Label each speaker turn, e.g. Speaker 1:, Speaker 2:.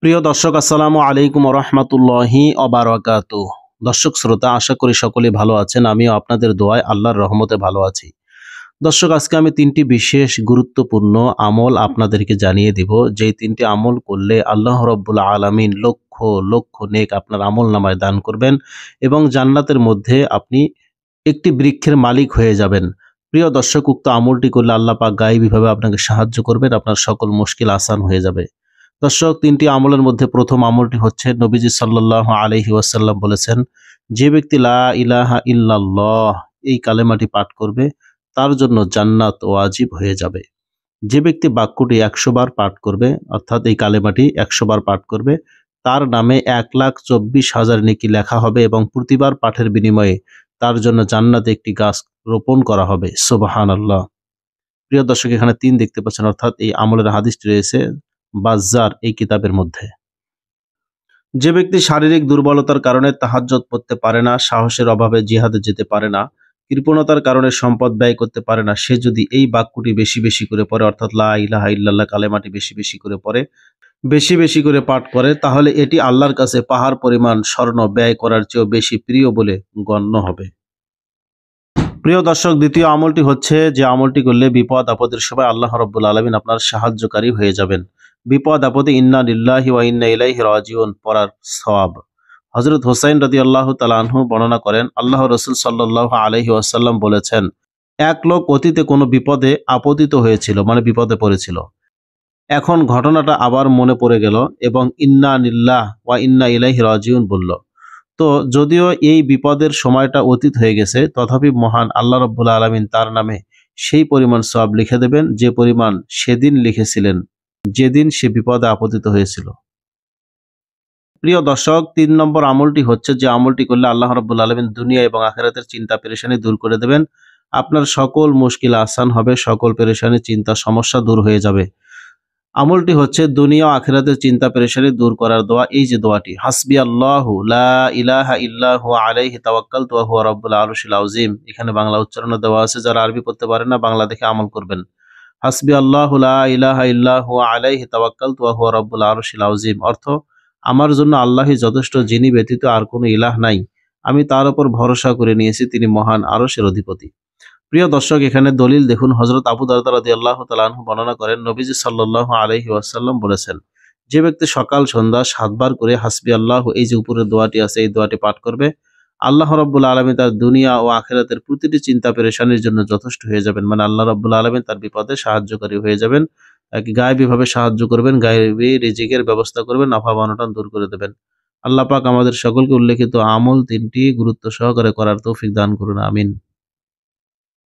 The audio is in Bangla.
Speaker 1: প্রিয় দর্শক আসসালামু আলাইকুম রহমতুল্লাহি অবারকাত দর্শক শ্রোতা আশা করি সকলে ভালো আছেন আমিও আপনাদের দোয়ায় আল্লাহর রহমতে ভালো আছি দর্শক আজকে আমি তিনটি বিশেষ গুরুত্বপূর্ণ আমল আপনাদেরকে জানিয়ে দিব যে তিনটি আমল করলে আল্লাহ রব্বুল আলমিন লক্ষ লক্ষ নেক আপনার আমল নামায় দান করবেন এবং জান্নাতের মধ্যে আপনি একটি বৃক্ষের মালিক হয়ে যাবেন প্রিয় দর্শক উক্ত আমলটি করলে আল্লাহ পাক গায়েবীভাবে আপনাকে সাহায্য করবেন আপনার সকল মুশকিল আসান হয়ে যাবে দর্শক তিনটি আমলের মধ্যে প্রথম আমলটি হচ্ছে নবীজি সাল্লাহ আলহি ওয়াসাল্লাম বলেছেন যে ব্যক্তি লা ইলাহা ইল্লাল্লাহ এই কালেমাটি পাঠ করবে তার জন্য জান্নাত ওয়াজিব হয়ে যাবে যে ব্যক্তি বাক্যটি একশো বার পাঠ করবে অর্থাৎ এই কালেমাটি একশো বার পাঠ করবে তার নামে এক লাখ চব্বিশ হাজার নেকি লেখা হবে এবং প্রতিবার পাঠের বিনিময়ে তার জন্য জান্নাতে একটি গাছ রোপণ করা হবে সোবাহান আল্লাহ প্রিয় দর্শক এখানে তিন দেখতে পাচ্ছেন অর্থাৎ এই আমলের হাদিসটি রয়েছে বাজ্জার এই কিতাবের মধ্যে যে ব্যক্তি শারীরিক দুর্বলতার কারণে তাহাজ্জত পড়তে পারে না সাহসের অভাবে জিহাদে যেতে পারে না কৃপণতার কারণে সম্পদ ব্যয় করতে পারে না সে যদি এই বাক্যটি বেশি বেশি করে পড়ে অর্থাৎ লা ইল্লাহ কালেমাটি বেশি বেশি করে পড়ে বেশি বেশি করে পাঠ করে তাহলে এটি আল্লাহর কাছে পাহাড় পরিমাণ স্বর্ণ ব্যয় করার চেয়েও বেশি প্রিয় বলে গণ্য হবে প্রিয় দর্শক দ্বিতীয় আমলটি হচ্ছে যে আমলটি করলে বিপদ আপদের সময় আল্লাহ রব্বুল আলমিন আপনার সাহায্যকারী হয়ে যাবেন বিপদ আপদে ইন্না লিল্লাহি ওয়া ইন্না ইলাইহি রাজিউন পড়ার সওয়াব হযরত হুসাইন রাদিয়াল্লাহু তাআলা আনহু বর্ণনা করেন আল্লাহ রাসূল সাল্লাল্লাহু আলাইহি ওয়াসাল্লাম বলেছেন এক লোক অতীতে কোনো বিপদে আপতিত হয়েছিল মানে বিপদে পড়েছিল এখন ঘটনাটা আবার মনে পড়ে গেল এবং ইন্না নিল্লাহ ওয়া ইন্না ইলাইহি রাজিউন বলল তো যদিও এই বিপদের সময়টা অতীত হয়ে গেছে তথাপি মহান আল্লাহ রব্বুল আলমিন তার নামে সেই পরিমাণ সব লিখে দেবেন যে পরিমাণ সেদিন লিখেছিলেন যেদিন সে বিপদে আপতিত হয়েছিল প্রিয় দর্শক তিন নম্বর আমলটি হচ্ছে যে আমলটি করলে আল্লাহ রব্বুল আলমিন দুনিয়া এবং আখেরাতের চিন্তা পেরেশানি দূর করে দেবেন আপনার সকল মুশকিল আসান হবে সকল পেরেশানি চিন্তা সমস্যা দূর হয়ে যাবে আমলটি হচ্ছে দুনিয়া আখেরাতের চিন্তা পেরেশানি দূর করার দোয়া এই যে দোয়াটি হাসবি আল্লাহ লা ইলাহা ইল্লাহু এখানে বাংলা উচ্চারণ দেওয়া আছে যারা আরবি পড়তে পারেন না বাংলা দেখে আমল করবেন হাসবি আল্লাহ ইলাহা ইল্লাহ আলাইহি তাওয়াক্কাল তুয়াহু রব্বুল আরশিল আউজিম অর্থ আমার জন্য আল্লাহ যথেষ্ট যিনি ব্যতীত আর কোনো ইলাহ নাই আমি তার উপর ভরসা করে নিয়েছি তিনি মহান আরশের অধিপতি প্রিয় দর্শক এখানে দলিল দেখুন হজরত আবু দারদা আল্লাহ তালু বর্ণনা করেন নবীজি সাল্লু আলহি ওয়াসাল্লাম বলেছেন যে ব্যক্তি সকাল সন্ধ্যা সাতবার করে হাসবি আল্লাহ এই যে উপরের দোয়াটি আছে এই দোয়াটি পাঠ করবে আল্লাহ রব্বুল আলমী তার দুনিয়া ও আখেরাতের প্রতিটি চিন্তা পেরেশানির জন্য যথেষ্ট হয়ে যাবেন মানে আল্লাহ রব্বুল আলমী তার বিপদে সাহায্যকারী হয়ে যাবেন তাকে গায়েবীভাবে সাহায্য করবেন গায়েবী রিজিকের ব্যবস্থা করবেন আফা অনটন দূর করে দেবেন আল্লাহ পাক আমাদের সকলকে উল্লেখিত আমল তিনটি গুরুত্ব সহকারে করার তৌফিক দান করুন আমিন